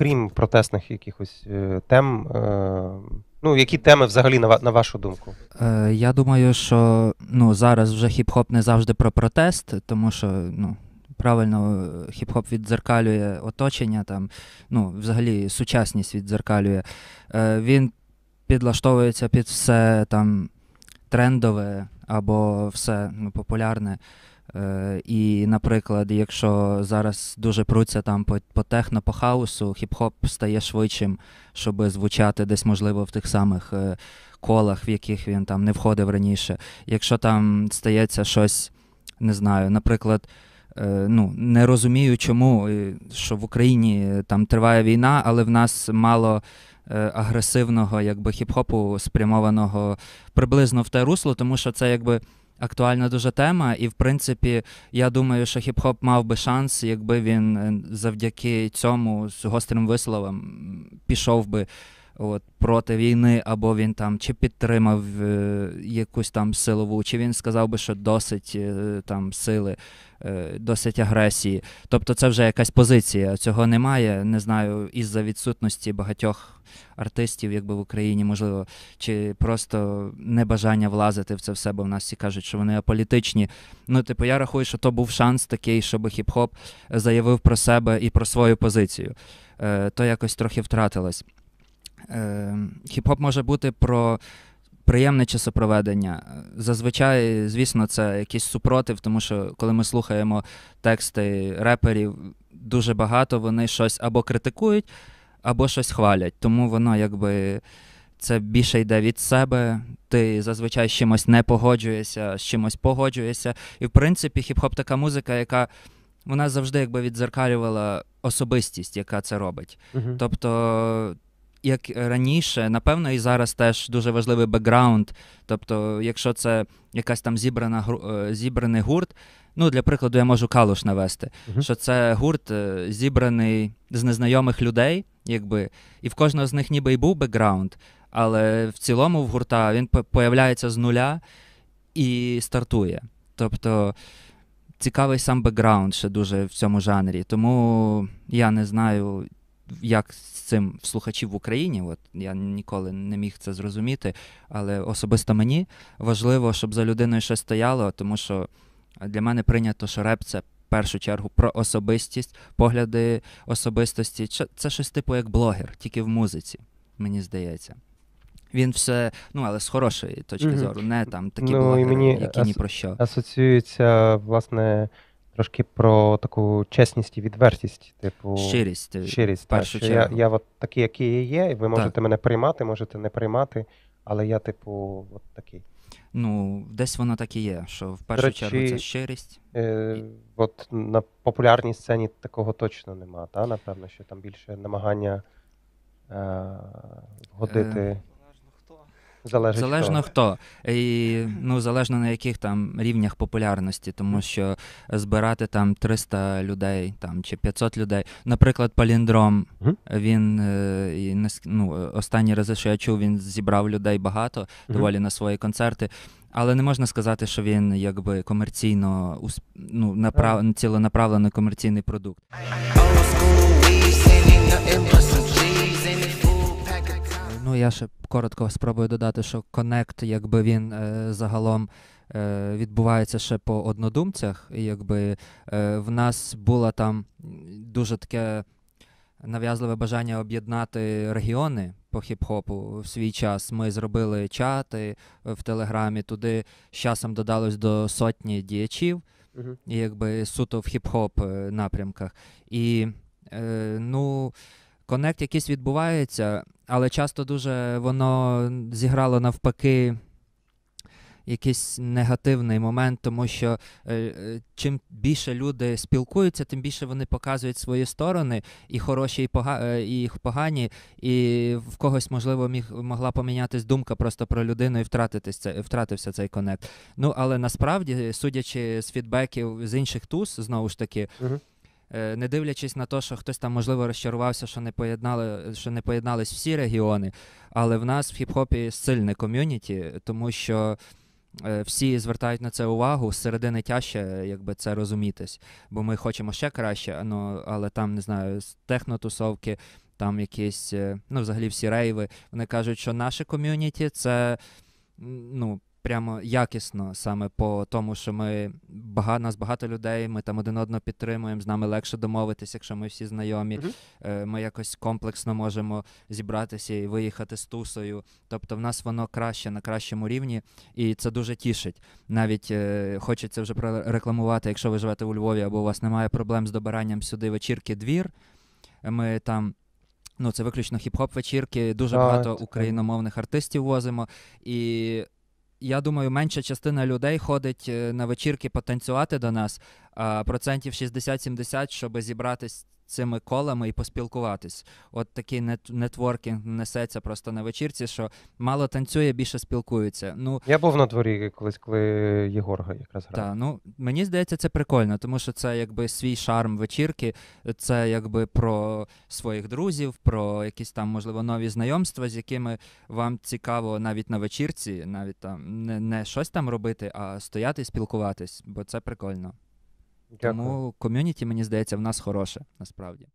крім протестних якихось е, тем, е, ну які теми взагалі на вашу думку? Е, я думаю, що ну зараз вже хіп-хоп не завжди про протест, тому що ну. Правильно, хіп-хоп віддзеркалює оточення, там, ну, взагалі сучасність віддзеркалює. Е, Він підлаштовується під все там трендове або все ну, популярне. Е, і, наприклад, якщо зараз дуже пруться там по, по техно, по хаусу, хіп-хоп стає швидшим, щоб звучати десь, можливо, в тих самих е, колах, в яких він там не входив раніше. Якщо там стається щось, не знаю, наприклад. Е, ну, не розумію, чому що в Україні там триває війна, але в нас мало е, агресивного, якби хіп-хопу спрямованого приблизно в те русло, тому що це якби актуальна дуже тема, і в принципі, я думаю, що хіп-хоп мав би шанс, якби він е, завдяки цьому з гострим висловом пішов би от, проти війни, або він там чи підтримав е, якусь там силову, чи він сказав би, що досить е, там сили, е, досить агресії. Тобто це вже якась позиція. Цього немає. Не знаю, із-за відсутності багатьох артистів, якби в Україні, можливо, чи просто небажання влазити в це все, бо в нас всі кажуть, що вони аполітичні. Ну, типу, я рахую, що то був шанс такий, щоб хіп-хоп заявив про себе і про свою позицію. Е, То якось трохи втратилось. Ем, хіп-хоп може бути про приємне часопроведення. Зазвичай, звісно, це якийсь супротив, тому що коли ми слухаємо тексти реперів, дуже багато вони щось або критикують, або щось хвалять. Тому воно якби. Це більше йде від себе, ти зазвичай з чимось не погоджуєшся, з чимось погоджуєшся. І в принципі, хіп-хоп така музика, яка вона завжди якби відзеркалювала особистість, яка це робить. Uh -huh. Тобто як раніше, напевно, і зараз теж дуже важливий бекграунд. Тобто, якщо це якась там зібрана е, зібраний гурт, ну для прикладу, я можу калуш навести, uh-huh. що це гурт е, зібраний з незнайомих людей, якби, і в кожного з них ніби і був бекграунд, але в цілому в гурта він появляється з нуля і стартує. Тобто. Цікавий сам бекграунд ще дуже в цьому жанрі, тому я не знаю як з цим слухачів в Україні, от я ніколи не міг це зрозуміти, але особисто мені важливо, щоб за людиною щось стояло, тому що для мене прийнято, що реп це. Першу чергу про особистість, погляди особистості. Це щось типу як блогер, тільки в музиці, мені здається. Він все, ну але з хорошої точки mm-hmm. зору, не там такі ну, блогери, мені які ас- ні про що. Асоціюється, власне, Трошки про таку чесність і відвертість, типу щирість. Е, щирість так, що Я я от такий, який я є, і ви можете так. мене приймати, можете не приймати, але я, типу, от такий. Ну, десь воно так і є, що в першу Речі, чергу це щирість. Е, От на популярній сцені такого точно нема, та напевно, що там більше намагання е, годити. Е... Залежить залежно хто. хто і ну залежно на яких там рівнях популярності, тому що збирати там 300 людей там чи 500 людей. Наприклад, Паліндром він е, ну, останні рази, що я чув, він зібрав людей багато доволі на свої концерти. Але не можна сказати, що він якби комерційно ну, направ... Е. ціленаправлений комерційний продукт. Ну я ще коротко спробую додати, що Connect, якби він е, загалом. Е, відбувається ще по однодумцях, і якби е, в нас було там дуже таке нав'язливе бажання об'єднати регіони по хіп-хопу в свій час. Ми зробили чати в Телеграмі, туди з часом додалось до сотні діячів, і якби суто в хіп-хоп напрямках. І ну конект якийсь відбувається, але часто дуже воно зіграло навпаки. Якийсь негативний момент, тому що е, е, чим більше люди спілкуються, тим більше вони показують свої сторони, і хороші, і, пога, е, і погані, і в когось, можливо, міг могла помінятись думка просто про людину і це, втратився цей коннект. Ну але насправді, судячи з фідбеків з інших туз, знову ж таки. Uh -huh. Е, не дивлячись на те, що хтось там можливо розчарувався, що не поєднали, що не поєднались всі регіони. Але в нас в хіп-хопі сильне ком'юніті, тому що. Е, всі звертають на це увагу з середини тяжче, якби це розумітись, бо ми хочемо ще краще, ну, але там не знаю технотусовки, там якісь е, ну, взагалі всі рейви. Вони кажуть, що наше ком'юніті це ну, прямо якісно саме по тому, що ми бага, нас багато людей, ми там один одного підтримуємо, з нами легше домовитися, якщо ми всі знайомі. Mm-hmm. Ми якось комплексно можемо зібратися і виїхати з тусою. Тобто, в нас воно краще на кращому рівні, і це дуже тішить. Навіть е, хочеться вже прорекламувати, якщо ви живете у Львові або у вас немає проблем з добиранням сюди вечірки двір. Ми там. Ну, це виключно хіп-хоп вечірки. Дуже а, багато україномовних артистів возимо і я думаю, менша частина людей ходить е, на вечірки потанцювати до нас, а процентів 60-70, щоб зібратись цими колами і поспілкуватись. От такий нет- нетворкінг несеться просто на вечірці, що мало танцює, більше спілкується. Ну я був на дворі колись, коли Єгорга якраз грав. Так, ну мені здається, це прикольно, тому що це якби свій шарм вечірки, це якби про своїх друзів, про якісь там, можливо, нові знайомства, з якими вам цікаво навіть на вечірці, навіть там не, не щось там робити, а стояти і спілкуватись, бо це прикольно. Дякую. Тому ком'юніті, мені здається, в нас хороше насправді.